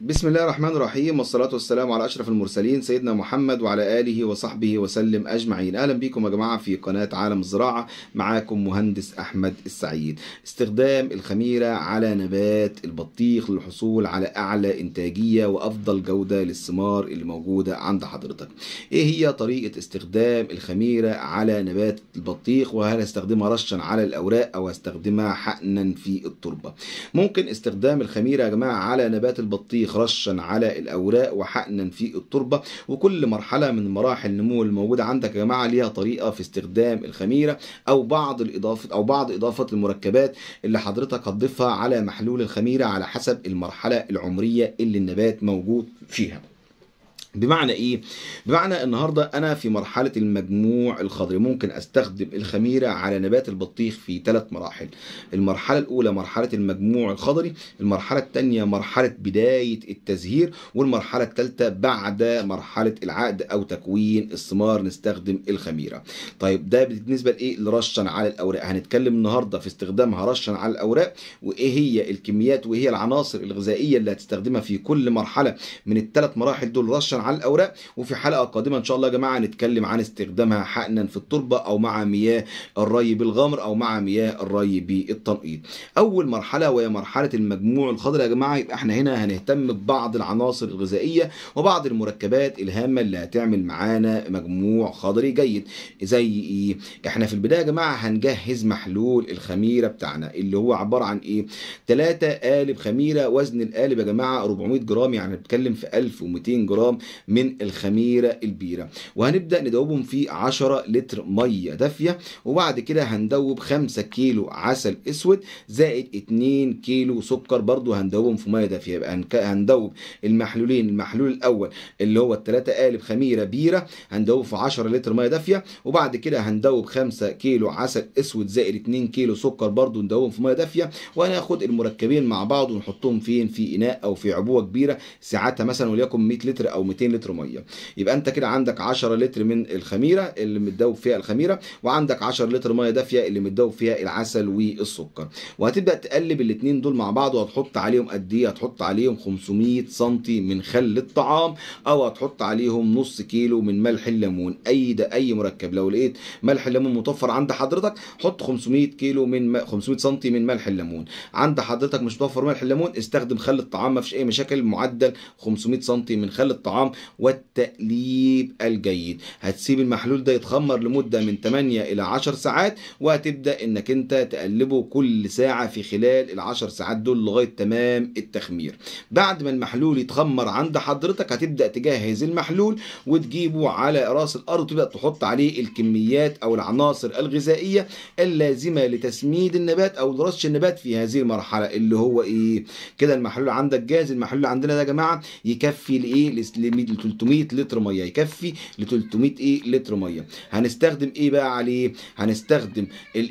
بسم الله الرحمن الرحيم والصلاة والسلام على أشرف المرسلين سيدنا محمد وعلى آله وصحبه وسلم أجمعين أهلا بكم يا جماعة في قناة عالم الزراعة معاكم مهندس أحمد السعيد استخدام الخميرة على نبات البطيخ للحصول على أعلى إنتاجية وأفضل جودة للثمار اللي موجودة عند حضرتك إيه هي طريقة استخدام الخميرة على نبات البطيخ وهل استخدمها رشا على الأوراق أو استخدمها حقنا في التربة ممكن استخدام الخميرة يا جماعة على نبات البطيخ التاريخ رشا على الأوراق وحقنا في التربة وكل مرحلة من مراحل النمو الموجودة عندك يا جماعة ليها طريقة في استخدام الخميرة أو بعض الإضافة أو بعض إضافة المركبات اللي حضرتك هتضيفها على محلول الخميرة على حسب المرحلة العمرية اللي النبات موجود فيها بمعنى ايه؟ بمعنى النهارده انا في مرحله المجموع الخضري ممكن استخدم الخميره على نبات البطيخ في ثلاث مراحل. المرحله الاولى مرحله المجموع الخضري، المرحله الثانيه مرحله بدايه التزهير، والمرحله الثالثه بعد مرحله العقد او تكوين الثمار نستخدم الخميره. طيب ده بالنسبه لايه؟ لرشا على الاوراق، هنتكلم النهارده في استخدامها رشا على الاوراق وايه هي الكميات وايه هي العناصر الغذائيه اللي هتستخدمها في كل مرحله من الثلاث مراحل دول رشا على الاوراق وفي حلقه قادمه ان شاء الله يا جماعه هنتكلم عن استخدامها حقنا في التربه او مع مياه الري بالغمر او مع مياه الري بالتنقيط اول مرحله وهي مرحله المجموع الخضر يا جماعه يبقى احنا هنا هنهتم ببعض العناصر الغذائيه وبعض المركبات الهامه اللي هتعمل معانا مجموع خضري جيد زي ايه احنا في البدايه يا جماعه هنجهز محلول الخميره بتاعنا اللي هو عباره عن ايه 3 قالب خميره وزن القالب يا جماعه 400 جرام يعني بنتكلم في 1200 جرام من الخميرة البيرة وهنبدأ ندوبهم في 10 لتر مية دافية وبعد كده هندوب 5 كيلو عسل اسود زائد 2 كيلو سكر برضو هندوبهم في مية دافية يبقى هندوب المحلولين المحلول الاول اللي هو الثلاثة قالب خميرة بيرة هندوب في 10 لتر مية دافية وبعد كده هندوب 5 كيلو عسل اسود زائد 2 كيلو سكر برضو ندوبهم في مية دافية وهناخد المركبين مع بعض ونحطهم فين في اناء او في عبوة كبيرة ساعتها مثلا وليكن 100 لتر او 200 لتر ميه يبقى انت كده عندك 10 لتر من الخميره اللي متدوب فيها الخميره وعندك 10 لتر ميه دافيه اللي متدوب فيها العسل والسكر وهتبدا تقلب الاثنين دول مع بعض وهتحط عليهم قد ايه هتحط عليهم 500 سم من خل الطعام او هتحط عليهم نص كيلو من ملح الليمون اي ده اي مركب لو لقيت ملح الليمون متوفر عند حضرتك حط 500 كيلو من 500 سم من ملح الليمون عند حضرتك مش متوفر ملح الليمون استخدم خل الطعام ما فيش اي مشاكل معدل 500 سم من خل الطعام والتقليب الجيد هتسيب المحلول ده يتخمر لمدة من 8 إلى 10 ساعات وهتبدأ إنك أنت تقلبه كل ساعة في خلال ال 10 ساعات دول لغاية تمام التخمير بعد ما المحلول يتخمر عند حضرتك هتبدأ تجهز المحلول وتجيبه على راس الأرض وتبدأ تحط عليه الكميات أو العناصر الغذائية اللازمة لتسميد النبات أو لرش النبات في هذه المرحلة اللي هو إيه كده المحلول عندك جاهز المحلول عندنا ده يا جماعة يكفي لإيه ل 300 لتر ميه يكفي ل 300 ايه لتر ميه هنستخدم ايه بقى عليه هنستخدم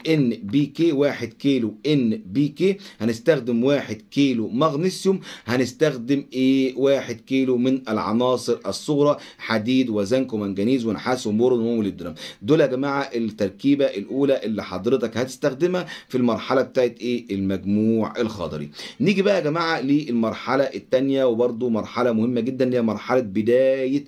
ان بي كي 1 كيلو ان بي كي هنستخدم 1 كيلو مغنيسيوم هنستخدم ايه 1 كيلو من العناصر الصغرى حديد وزنك ومنجنيز ونحاس وبورون وموليبدرام دول يا جماعه التركيبه الاولى اللي حضرتك هتستخدمها في المرحله بتاعت ايه المجموع الخضري نيجي بقى يا جماعه للمرحله الثانيه وبرده مرحله مهمه جدا اللي هي مرحله بدايه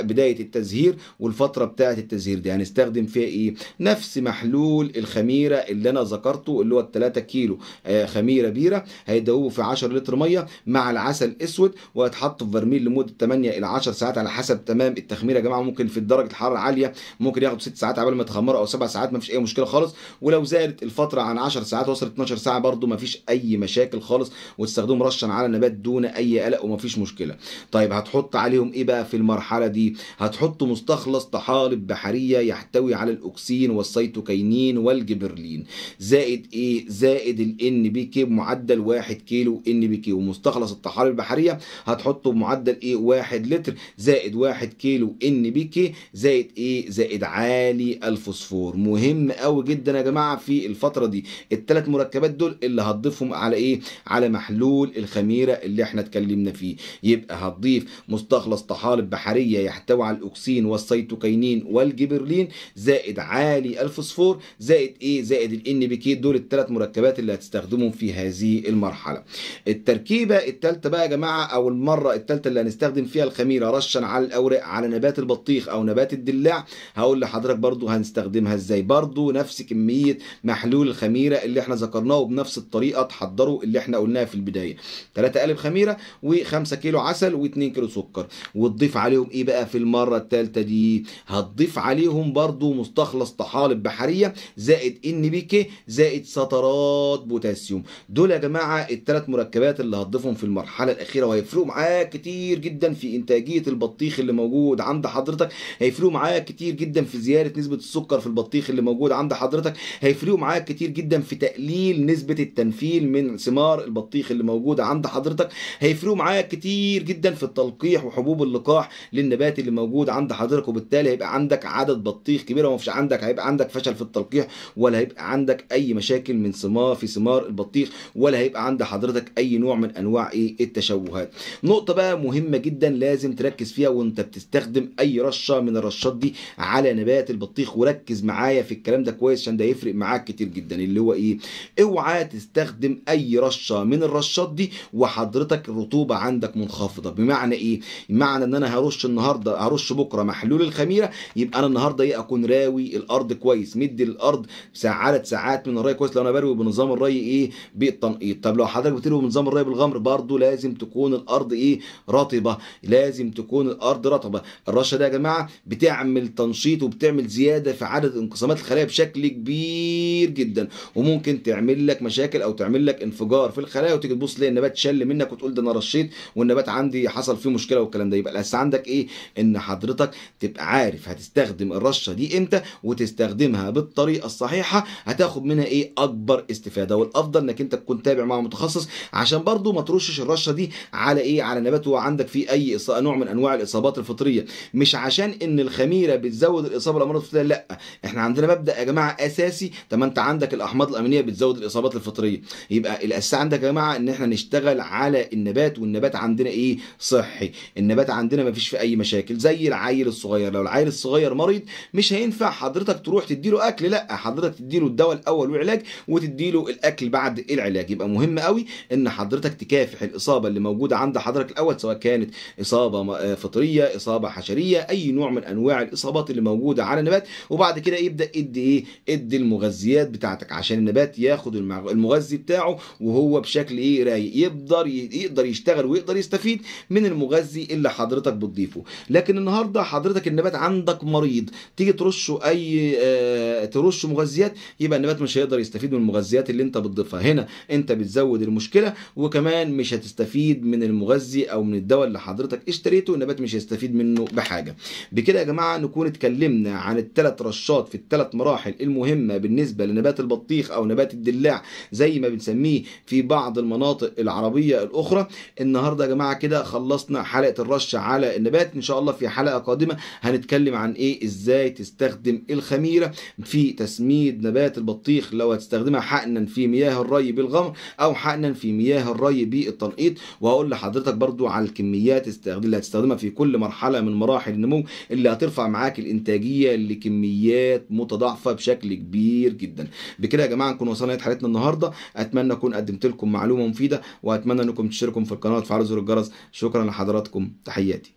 بدايه التزهير والفتره بتاعه التزهير دي هنستخدم يعني فيها ايه نفس محلول الخميره اللي انا ذكرته اللي هو التلاتة 3 كيلو آه، خميره بيره هيدوبه في 10 لتر ميه مع العسل الاسود وهيتحط في برميل لمده 8 الى 10 ساعات على حسب تمام التخميره يا جماعه ممكن في درجه الحراره عاليه ممكن ياخد 6 ساعات قبل ما يتخمروا او سبع ساعات ما فيش اي مشكله خالص ولو زادت الفتره عن 10 ساعات وصلت 12 ساعه برده ما فيش اي مشاكل خالص وتستخدمه رشا على النبات دون اي قلق وما فيش مشكله طيب هتحط عليهم ايه بقى في المرحله دي هتحطوا مستخلص طحالب بحريه يحتوي على الاكسين والسيتوكينين والجبرلين زائد ايه زائد الان بي كي بمعدل 1 كيلو ان بي كي ومستخلص الطحالب البحريه هتحطه بمعدل ايه 1 لتر زائد 1 كيلو ان بي كي زائد ايه زائد عالي الفوسفور مهم قوي جدا يا جماعه في الفتره دي الثلاث مركبات دول اللي هتضيفهم على ايه على محلول الخميره اللي احنا اتكلمنا فيه يبقى هتضيف مستخلص تستخلص طحالب بحرية يحتوي على الأوكسين والسيتوكينين والجبرلين زائد عالي الفوسفور زائد إيه زائد الإن بي كي دول الثلاث مركبات اللي هتستخدمهم في هذه المرحلة التركيبة الثالثة بقى يا جماعة أو المرة الثالثة اللي هنستخدم فيها الخميرة رشا على الأوراق على نبات البطيخ أو نبات الدلاع هقول لحضرتك برضو هنستخدمها إزاي برضو نفس كمية محلول الخميرة اللي احنا ذكرناه بنفس الطريقة تحضره اللي احنا قلناها في البداية 3 قالب خميرة و5 كيلو عسل و2 كيلو سكر السكر وتضيف عليهم ايه بقى في المره الثالثه دي هتضيف عليهم برضو مستخلص طحالب بحريه زائد ان بي كي زائد سترات بوتاسيوم دول يا جماعه الثلاث مركبات اللي هتضيفهم في المرحله الاخيره وهيفرقوا معاك كتير جدا في انتاجيه البطيخ اللي موجود عند حضرتك هيفرقوا معاك كتير جدا في زياده نسبه السكر في البطيخ اللي موجود عند حضرتك هيفرقوا معاك كتير جدا في تقليل نسبه التنفيل من ثمار البطيخ اللي موجود عند حضرتك هيفرقوا معاك كتير جدا في التلقيح وحبوب اللقاح للنبات اللي موجود عند حضرتك وبالتالي هيبقى عندك عدد بطيخ كبيره ومفيش عندك هيبقى عندك فشل في التلقيح ولا هيبقى عندك اي مشاكل من ثمار في ثمار البطيخ ولا هيبقى عند حضرتك اي نوع من انواع ايه التشوهات نقطه بقى مهمه جدا لازم تركز فيها وانت بتستخدم اي رشه من الرشات دي على نبات البطيخ وركز معايا في الكلام ده كويس عشان ده هيفرق معاك كتير جدا اللي هو ايه اوعى تستخدم اي رشه من الرشات دي وحضرتك الرطوبه عندك منخفضه بمعنى ايه معنى ان انا هرش النهارده هرش بكره محلول الخميره يبقى انا النهارده ايه اكون راوي الارض كويس مدي الارض عدد ساعات من الري كويس لو انا بروي بنظام الري ايه بالتنقيط طب لو حضرتك بتروي بنظام الري بالغمر برضو لازم تكون الارض ايه رطبه لازم تكون الارض رطبه الرشه ده يا جماعه بتعمل تنشيط وبتعمل زياده في عدد انقسامات الخلايا بشكل كبير جدا وممكن تعمل لك مشاكل او تعمل لك انفجار في الخلايا وتيجي تبص تلاقي النبات شل منك وتقول ده انا رشيت والنبات عندي حصل فيه مشكله والكلام ده يبقى الاساس عندك ايه ان حضرتك تبقى عارف هتستخدم الرشه دي امتى وتستخدمها بالطريقه الصحيحه هتاخد منها ايه اكبر استفاده والافضل انك انت تكون تابع مع متخصص عشان برضو ما ترشش الرشه دي على ايه على نبات وعندك عندك فيه اي نوع من انواع الاصابات الفطريه مش عشان ان الخميره بتزود الاصابه الامراض الفطريه لا احنا عندنا مبدا يا جماعه اساسي طب ما انت عندك الاحماض الامينيه بتزود الاصابات الفطريه يبقى الاساس عندك يا جماعه ان احنا نشتغل على النبات والنبات عندنا ايه صحي النبات عندنا مفيش فيه اي مشاكل زي العيل الصغير لو العيل الصغير مريض مش هينفع حضرتك تروح تديله اكل لا حضرتك تديله الدواء الاول والعلاج وتديله الاكل بعد العلاج يبقى مهم قوي ان حضرتك تكافح الاصابه اللي موجوده عند حضرتك الاول سواء كانت اصابه آه، فطريه اصابه حشريه اي نوع من انواع الاصابات اللي موجوده على النبات وبعد كده يبدا ادي ايه ادي المغذيات بتاعتك عشان النبات ياخد المغذي بتاعه وهو بشكل ايه رايق يقدر يقدر يشتغل ويقدر يستفيد من المغذي اللي حضرتك بتضيفه لكن النهارده حضرتك النبات عندك مريض تيجي ترشه اي آه، ترشه مغذيات يبقى النبات مش هيقدر يستفيد من المغذيات اللي انت بتضيفها هنا انت بتزود المشكله وكمان مش هتستفيد من المغذي او من الدواء اللي حضرتك اشتريته النبات مش هيستفيد منه بحاجه بكده يا جماعه نكون اتكلمنا عن الثلاث رشات في الثلاث مراحل المهمه بالنسبه لنبات البطيخ او نبات الدلاع زي ما بنسميه في بعض المناطق العربيه الاخرى النهارده يا جماعه كده خلصنا حلقه طريقه الرش على النبات ان شاء الله في حلقه قادمه هنتكلم عن ايه ازاي تستخدم الخميره في تسميد نبات البطيخ لو هتستخدمها حقنا في مياه الري بالغمر او حقنا في مياه الري بالتنقيط وهقول لحضرتك برضو على الكميات اللي هتستخدمها في كل مرحله من مراحل النمو اللي هترفع معاك الانتاجيه لكميات متضاعفه بشكل كبير جدا بكده يا جماعه نكون وصلنا لنهايه حلقتنا النهارده اتمنى اكون قدمت لكم معلومه مفيده واتمنى انكم تشتركوا في القناه وتفعلوا زر الجرس شكرا لحضراتكم لكم تحياتي